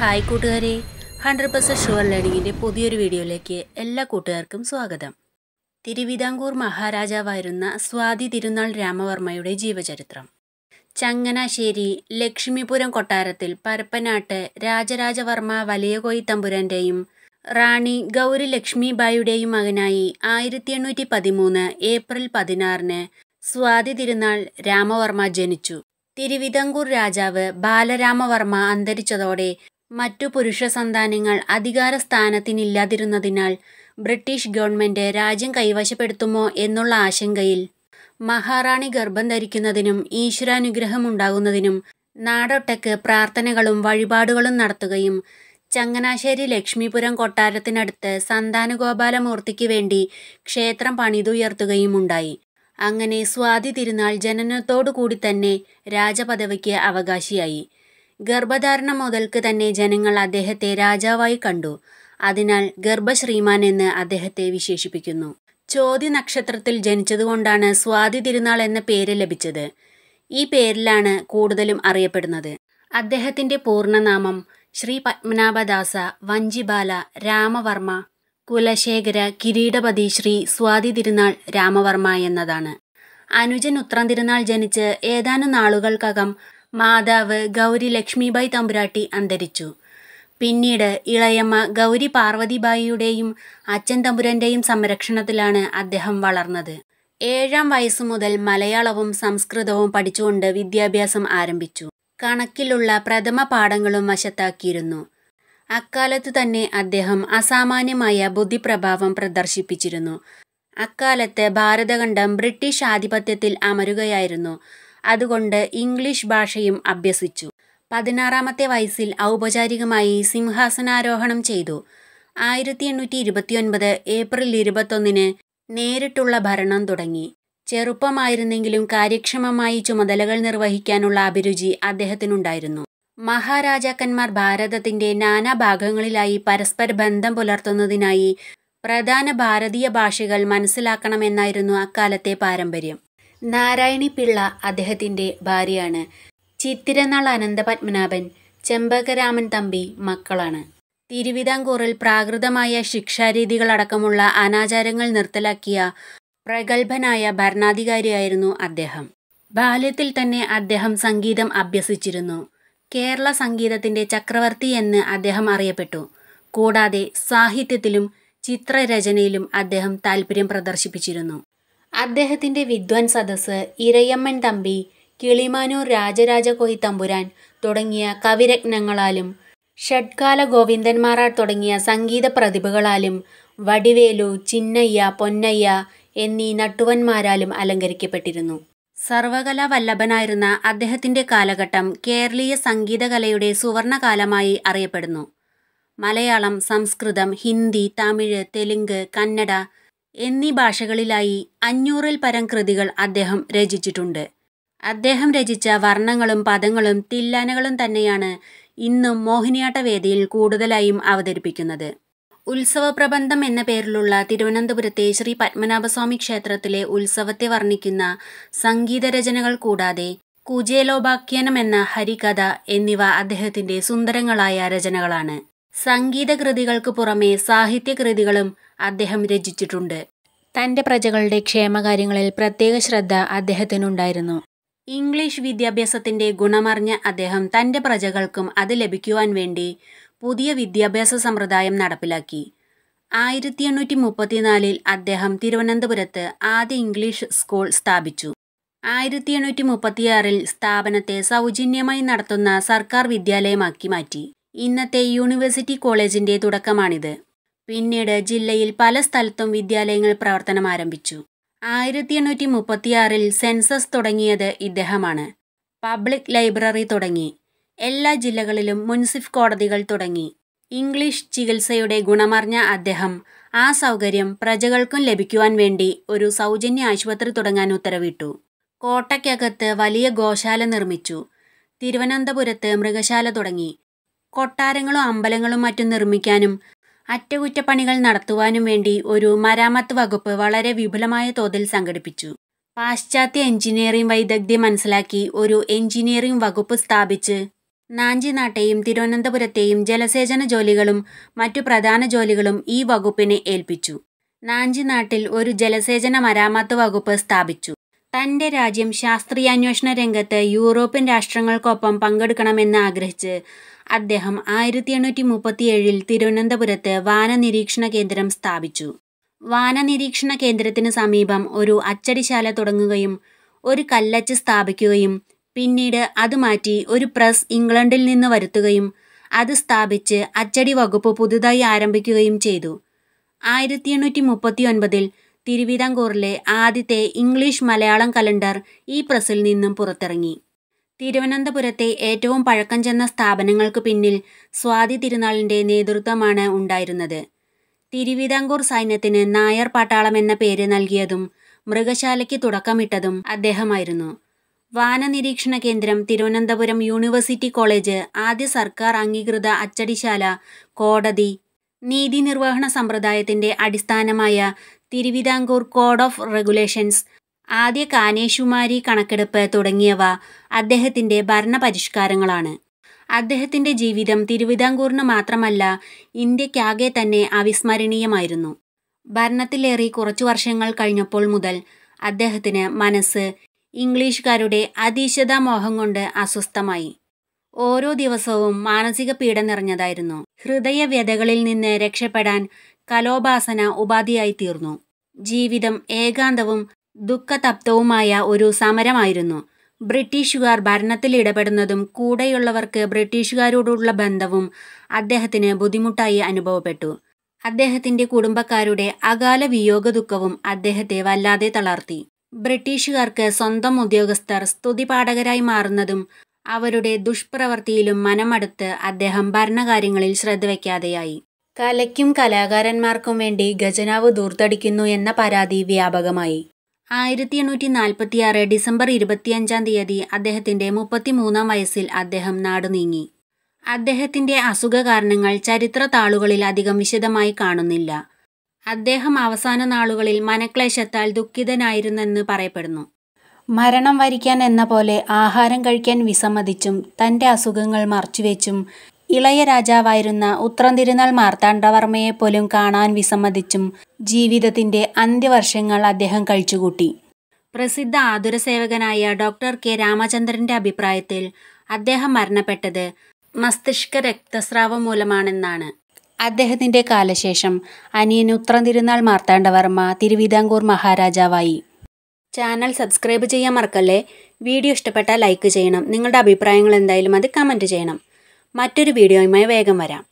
hi കൂട്ടുകാരെ hundred percent sure ലേണിങ്ങിൻ്റെ പുതിയൊരു വീഡിയോയിലേക്ക് എല്ലാ കൂട്ടുകാർക്കും സ്വാഗതം തിരുവിതാംകൂർ മഹാരാജാവായിരുന്ന സ്വാതി തിരുനാൾ രാമവർമ്മയുടെ ജീവചരിത്രം ചങ്ങനാശ്ശേരി ലക്ഷ്മിപുരം കൊട്ടാരത്തിൽ പരപ്പനാട്ട് രാജരാജവർമ്മ വലിയകോയി തമ്പുരാൻ്റെയും റാണി ഗൗരി ലക്ഷ്മിബായിയുടെയും മകനായി ആയിരത്തി എണ്ണൂറ്റി പതിമൂന്ന് ഏപ്രിൽ പതിനാറിന് സ്വാതി തിരുനാൾ രാമവർമ്മ ജനിച്ചു തിരുവിതാംകൂർ രാജാവ് ബാലരാമവർമ്മ അന്തരിച്ചതോടെ മറ്റു പുരുഷ അധികാര സ്ഥാനത്തിനില്ലാതിരുന്നതിനാൽ ബ്രിട്ടീഷ് ഗവൺമെന്റ് രാജ്യം കൈവശപ്പെടുത്തുമോ എന്നുള്ള ആശങ്കയിൽ മഹാറാണി ഗർഭം ധരിക്കുന്നതിനും ഈശ്വരാനുഗ്രഹമുണ്ടാകുന്നതിനും നാടൊട്ടക്ക് പ്രാർത്ഥനകളും വഴിപാടുകളും നടത്തുകയും ചങ്ങനാശ്ശേരി ലക്ഷ്മീപുരം കൊട്ടാരത്തിനടുത്ത് സന്താനഗോപാലമൂർത്തിക്ക് വേണ്ടി ക്ഷേത്രം പണിതുയർത്തുകയുമുണ്ടായി അങ്ങനെ സ്വാതി തിരുനാൾ ജനനത്തോടു കൂടി തന്നെ രാജപദവിക്ക് അവകാശിയായി ഗർഭധാരണം മുതൽക്ക് തന്നെ ജനങ്ങൾ അദ്ദേഹത്തെ രാജാവായി കണ്ടു അതിനാൽ ഗർഭശ്രീമാൻ എന്ന് അദ്ദേഹത്തെ വിശേഷിപ്പിക്കുന്നു ചോതി നക്ഷത്രത്തിൽ ജനിച്ചതുകൊണ്ടാണ് സ്വാതി തിരുനാൾ എന്ന പേര് ലഭിച്ചത് ഈ പേരിലാണ് കൂടുതലും അറിയപ്പെടുന്നത് അദ്ദേഹത്തിന്റെ പൂർണ്ണനാമം ശ്രീ പത്മനാഭദാസ വഞ്ചിബാല രാമവർമ്മ കുലശേഖര കിരീടപതി ശ്രീ സ്വാതി തിരുനാൾ രാമവർമ്മ എന്നതാണ് അനുജൻ ഉത്രം തിരുനാൾ ജനിച്ച് ഏതാനും നാളുകൾക്കകം മാതാവ് ഗൗരി ലക്ഷ്മിബായ് തമ്പുരാട്ടി അന്തരിച്ചു പിന്നീട് ഇളയമ്മ ഗൗരി പാർവതിബായിയുടെയും അച്ഛൻ തമ്പുരൻ്റെയും സംരക്ഷണത്തിലാണ് അദ്ദേഹം വളർന്നത് ഏഴാം വയസ്സു മുതൽ മലയാളവും സംസ്കൃതവും പഠിച്ചുകൊണ്ട് വിദ്യാഭ്യാസം ആരംഭിച്ചു കണക്കിലുള്ള പ്രഥമ പാഠങ്ങളും വശത്താക്കിയിരുന്നു അക്കാലത്ത് തന്നെ അദ്ദേഹം അസാമാന്യമായ ബുദ്ധിപ്രഭാവം പ്രദർശിപ്പിച്ചിരുന്നു അക്കാലത്ത് ഭാരതഖണ്ഡം ബ്രിട്ടീഷ് ആധിപത്യത്തിൽ അമരുകയായിരുന്നു അതുകൊണ്ട് ഇംഗ്ലീഷ് ഭാഷയും അഭ്യസിച്ചു പതിനാറാമത്തെ വയസ്സിൽ ഔപചാരികമായി സിംഹാസനാരോഹണം ചെയ്തു ആയിരത്തി എണ്ണൂറ്റി ഇരുപത്തിയൊൻപത് ഏപ്രിൽ ഇരുപത്തൊന്നിന് നേരിട്ടുള്ള ഭരണം തുടങ്ങി ചെറുപ്പമായിരുന്നെങ്കിലും കാര്യക്ഷമമായി ചുമതലകൾ നിർവഹിക്കാനുള്ള അഭിരുചി അദ്ദേഹത്തിനുണ്ടായിരുന്നു മഹാരാജാക്കന്മാർ ഭാരതത്തിന്റെ നാനാ ഭാഗങ്ങളിലായി പരസ്പര ബന്ധം പുലർത്തുന്നതിനായി പ്രധാന ഭാരതീയ ഭാഷകൾ മനസ്സിലാക്കണമെന്നായിരുന്നു അക്കാലത്തെ പാരമ്പര്യം നാരായണി പിള്ള അദ്ദേഹത്തിൻ്റെ ഭാര്യയാണ് ചിത്തിരനാൾ അനന്തപത്മനാഭൻ ചെമ്പകരാമൻ തമ്പി മക്കളാണ് തിരുവിതാംകൂറിൽ പ്രാകൃതമായ ശിക്ഷാരീതികളടക്കമുള്ള അനാചാരങ്ങൾ നിർത്തലാക്കിയ പ്രഗത്ഭനായ ഭരണാധികാരിയായിരുന്നു അദ്ദേഹം ബാല്യത്തിൽ തന്നെ അദ്ദേഹം സംഗീതം അഭ്യസിച്ചിരുന്നു കേരള സംഗീതത്തിൻ്റെ ചക്രവർത്തി എന്ന് അദ്ദേഹം അറിയപ്പെട്ടു കൂടാതെ സാഹിത്യത്തിലും ചിത്രരചനയിലും അദ്ദേഹം താൽപ്പര്യം പ്രദർശിപ്പിച്ചിരുന്നു അദ്ദേഹത്തിൻ്റെ വിദ്വാൻ സദസ്സ് ഇരയമ്മൻ തമ്പി കിളിമാനൂർ രാജരാജകോയി തമ്പുരാൻ തുടങ്ങിയ കവിരത്നങ്ങളാലും ഷഡ്കാല ഗോവിന്ദന്മാരാർ തുടങ്ങിയ സംഗീത പ്രതിഭകളാലും വടിവേലു ചിന്നയ്യ പൊന്നയ്യ എന്നീ നട്ടുവന്മാരാലും അലങ്കരിക്കപ്പെട്ടിരുന്നു സർവകലാ വല്ലഭനായിരുന്ന അദ്ദേഹത്തിൻ്റെ കാലഘട്ടം കേരളീയ സംഗീതകലയുടെ സുവർണകാലമായി അറിയപ്പെടുന്നു മലയാളം സംസ്കൃതം ഹിന്ദി തമിഴ് തെലുങ്ക് കന്നഡ എന്നീ ഭാഷകളിലായി അഞ്ഞൂറിൽ പരം കൃതികൾ അദ്ദേഹം രചിച്ചിട്ടുണ്ട് അദ്ദേഹം രചിച്ച വർണ്ണങ്ങളും പദങ്ങളും തില്ലാനകളും തന്നെയാണ് ഇന്നും മോഹിനിയാട്ട വേദിയിൽ കൂടുതലായും അവതരിപ്പിക്കുന്നത് ഉത്സവ പ്രബന്ധം എന്ന പേരിലുള്ള തിരുവനന്തപുരത്തെ ശ്രീ പത്മനാഭസ്വാമി ക്ഷേത്രത്തിലെ ഉത്സവത്തെ വർണ്ണിക്കുന്ന സംഗീതരചനകൾ കൂടാതെ കുജേലോപാഖ്യാനം എന്ന ഹരികഥ എന്നിവ അദ്ദേഹത്തിന്റെ സുന്ദരങ്ങളായ രചനകളാണ് സംഗീതകൃതികൾക്ക് പുറമെ സാഹിത്യകൃതികളും അദ്ദേഹം രചിച്ചിട്ടുണ്ട് തൻ്റെ പ്രജകളുടെ ക്ഷേമകാര്യങ്ങളിൽ പ്രത്യേക ശ്രദ്ധ അദ്ദേഹത്തിനുണ്ടായിരുന്നു ഇംഗ്ലീഷ് വിദ്യാഭ്യാസത്തിൻ്റെ ഗുണമറിഞ്ഞ അദ്ദേഹം തൻ്റെ പ്രജകൾക്കും അത് ലഭിക്കുവാൻ വേണ്ടി പുതിയ വിദ്യാഭ്യാസ സമ്പ്രദായം നടപ്പിലാക്കി ആയിരത്തി എണ്ണൂറ്റി മുപ്പത്തിനാലിൽ അദ്ദേഹം തിരുവനന്തപുരത്ത് ആദ്യ ഇംഗ്ലീഷ് സ്കൂൾ സ്ഥാപിച്ചു ആയിരത്തി എണ്ണൂറ്റി മുപ്പത്തിയാറിൽ സ്ഥാപനത്തെ സൗജന്യമായി നടത്തുന്ന സർക്കാർ വിദ്യാലയമാക്കി മാറ്റി ഇന്നത്തെ യൂണിവേഴ്സിറ്റി കോളേജിന്റെ തുടക്കമാണിത് പിന്നീട് ജില്ലയിൽ പല സ്ഥലത്തും വിദ്യാലയങ്ങൾ പ്രവർത്തനം ആരംഭിച്ചു ആയിരത്തി എണ്ണൂറ്റി മുപ്പത്തിയാറിൽ സെൻസസ് തുടങ്ങിയത് ഇദ്ദേഹമാണ് പബ്ലിക് ലൈബ്രറി തുടങ്ങി എല്ലാ ജില്ലകളിലും മുൻസിഫ് കോടതികൾ തുടങ്ങി ഇംഗ്ലീഷ് ചികിത്സയുടെ ഗുണമറിഞ്ഞ അദ്ദേഹം ആ സൗകര്യം പ്രജകൾക്കും ലഭിക്കുവാൻ വേണ്ടി ഒരു സൗജന്യ ആശുപത്രി തുടങ്ങാൻ ഉത്തരവിട്ടു കോട്ടയ്ക്കകത്ത് വലിയ ഗോശാല നിർമ്മിച്ചു തിരുവനന്തപുരത്ത് മൃഗശാല തുടങ്ങി കൊട്ടാരങ്ങളും അമ്പലങ്ങളും മറ്റും നിർമ്മിക്കാനും അറ്റകുറ്റപ്പണികൾ നടത്തുവാനും വേണ്ടി ഒരു മരാമത്ത് വകുപ്പ് വളരെ വിപുലമായ തോതിൽ സംഘടിപ്പിച്ചു പാശ്ചാത്യ എഞ്ചിനീയറിംഗ് വൈദഗ്ധ്യം മനസ്സിലാക്കി ഒരു എഞ്ചിനീയറിംഗ് വകുപ്പ് സ്ഥാപിച്ച് നാട്ടെയും തിരുവനന്തപുരത്തെയും ജലസേചന ജോലികളും മറ്റു പ്രധാന ജോലികളും ഈ വകുപ്പിനെ ഏൽപ്പിച്ചു നാട്ടിൽ ഒരു ജലസേചന മരാമത്ത് വകുപ്പ് സ്ഥാപിച്ചു തന്റെ രാജ്യം ശാസ്ത്രീയാന്വേഷണ രംഗത്ത് യൂറോപ്യൻ രാഷ്ട്രങ്ങൾക്കൊപ്പം പങ്കെടുക്കണമെന്ന് ആഗ്രഹിച്ച് അദ്ദേഹം ആയിരത്തി എണ്ണൂറ്റി മുപ്പത്തിയേഴിൽ തിരുവനന്തപുരത്ത് വാനനിരീക്ഷണ കേന്ദ്രം സ്ഥാപിച്ചു വാനനിരീക്ഷണ കേന്ദ്രത്തിന് സമീപം ഒരു അച്ചടിശാല തുടങ്ങുകയും ഒരു കല്ലച്ച് സ്ഥാപിക്കുകയും പിന്നീട് അത് മാറ്റി ഒരു പ്രസ് ഇംഗ്ലണ്ടിൽ നിന്ന് വരുത്തുകയും അത് സ്ഥാപിച്ച് അച്ചടി വകുപ്പ് പുതുതായി ആരംഭിക്കുകയും ചെയ്തു ആയിരത്തി എണ്ണൂറ്റി മുപ്പത്തി ഒൻപതിൽ തിരുവിതാംകൂറിലെ ആദ്യത്തെ ഇംഗ്ലീഷ് മലയാളം കലണ്ടർ ഈ പ്രസിൽ നിന്നും പുറത്തിറങ്ങി തിരുവനന്തപുരത്തെ ഏറ്റവും പഴക്കം ചെന്ന സ്ഥാപനങ്ങൾക്ക് പിന്നിൽ സ്വാതി തിരുനാളിൻ്റെ നേതൃത്വമാണ് ഉണ്ടായിരുന്നത് തിരുവിതാംകൂർ സൈന്യത്തിന് നായർ പാട്ടാളം എന്ന പേര് നൽകിയതും മൃഗശാലയ്ക്ക് തുടക്കമിട്ടതും അദ്ദേഹമായിരുന്നു വാനനിരീക്ഷണ കേന്ദ്രം തിരുവനന്തപുരം യൂണിവേഴ്സിറ്റി കോളേജ് ആദ്യ സർക്കാർ അംഗീകൃത അച്ചടിശാല കോടതി നീതി നിർവഹണ സമ്പ്രദായത്തിൻ്റെ അടിസ്ഥാനമായ തിരുവിതാംകൂർ കോഡ് ഓഫ് റെഗുലേഷൻസ് ആദ്യ കാനേശുമാരി കണക്കെടുപ്പ് തുടങ്ങിയവ അദ്ദേഹത്തിൻ്റെ ഭരണപരിഷ്കാരങ്ങളാണ് അദ്ദേഹത്തിൻ്റെ ജീവിതം തിരുവിതാംകൂറിന് മാത്രമല്ല ഇന്ത്യക്കാകെ തന്നെ അവിസ്മരണീയമായിരുന്നു ഭരണത്തിലേറി കുറച്ചു വർഷങ്ങൾ കഴിഞ്ഞപ്പോൾ മുതൽ അദ്ദേഹത്തിന് മനസ്സ് ഇംഗ്ലീഷുകാരുടെ അതീശതാ മോഹം കൊണ്ട് അസ്വസ്ഥമായി ഓരോ ദിവസവും മാനസിക പീഡ നിറഞ്ഞതായിരുന്നു ഹൃദയവ്യതകളിൽ നിന്ന് രക്ഷപ്പെടാൻ കലോപാസന തീർന്നു ജീവിതം ഏകാന്തവും ദുഃഖതപ്തവുമായ ഒരു സമരമായിരുന്നു ബ്രിട്ടീഷുകാർ ഭരണത്തിൽ ഇടപെടുന്നതും കൂടെയുള്ളവർക്ക് ബ്രിട്ടീഷുകാരോടുള്ള ബന്ധവും അദ്ദേഹത്തിന് ബുദ്ധിമുട്ടായി അനുഭവപ്പെട്ടു അദ്ദേഹത്തിന്റെ കുടുംബക്കാരുടെ അകാല വിയോഗ ദുഃഖവും അദ്ദേഹത്തെ വല്ലാതെ തളർത്തി ബ്രിട്ടീഷുകാർക്ക് സ്വന്തം ഉദ്യോഗസ്ഥർ സ്തുതിപാഠകരായി മാറുന്നതും അവരുടെ ദുഷ്പ്രവൃത്തിയിലും മനമടുത്ത് അദ്ദേഹം ഭരണകാര്യങ്ങളിൽ ശ്രദ്ധ വയ്ക്കാതെയായി കലയ്ക്കും കലാകാരന്മാർക്കും വേണ്ടി ഖജനാവ് ദൂർത്തടിക്കുന്നു എന്ന പരാതി വ്യാപകമായി ആയിരത്തി എണ്ണൂറ്റി നാൽപ്പത്തിയാറ് ഡിസംബർ ഇരുപത്തിയഞ്ചാം തീയതി അദ്ദേഹത്തിന്റെ മുപ്പത്തിമൂന്നാം വയസ്സിൽ അദ്ദേഹം നാടു നീങ്ങി അദ്ദേഹത്തിന്റെ അസുഖ കാരണങ്ങൾ ചരിത്ര താളുകളിൽ അധികം വിശദമായി കാണുന്നില്ല അദ്ദേഹം അവസാന നാളുകളിൽ മനക്ലേശത്താൽ ദുഃഖിതനായിരുന്നെന്ന് പറയപ്പെടുന്നു മരണം വരിക്കാൻ എന്ന പോലെ ആഹാരം കഴിക്കാൻ വിസമ്മതിച്ചും തന്റെ അസുഖങ്ങൾ മറച്ചുവെച്ചും ഇളയ രാജാവായിരുന്ന ഉത്രംതിരുനാൾ മാർത്താണ്ഡവർമ്മയെപ്പോലും കാണാൻ വിസമ്മതിച്ചും ജീവിതത്തിന്റെ അന്ത്യവർഷങ്ങൾ അദ്ദേഹം കഴിച്ചുകൂട്ടി പ്രസിദ്ധ ആതുരസേവകനായ ഡോക്ടർ കെ രാമചന്ദ്രന്റെ അഭിപ്രായത്തിൽ അദ്ദേഹം മരണപ്പെട്ടത് മസ്തിഷ്ക രക്തസ്രാവം മൂലമാണെന്നാണ് അദ്ദേഹത്തിന്റെ കാലശേഷം അനിയൻ ഉത്രംതിരുനാൾ മാർത്താണ്ഡവർമ്മ തിരുവിതാംകൂർ മഹാരാജാവായി ചാനൽ സബ്സ്ക്രൈബ് ചെയ്യാൻ മറക്കല്ലേ വീഡിയോ ഇഷ്ടപ്പെട്ടാൽ ലൈക്ക് ചെയ്യണം നിങ്ങളുടെ അഭിപ്രായങ്ങൾ എന്തായാലും അത് കമൻറ്റ് ചെയ്യണം മറ്റൊരു വീഡിയോയുമായി വേഗം വരാം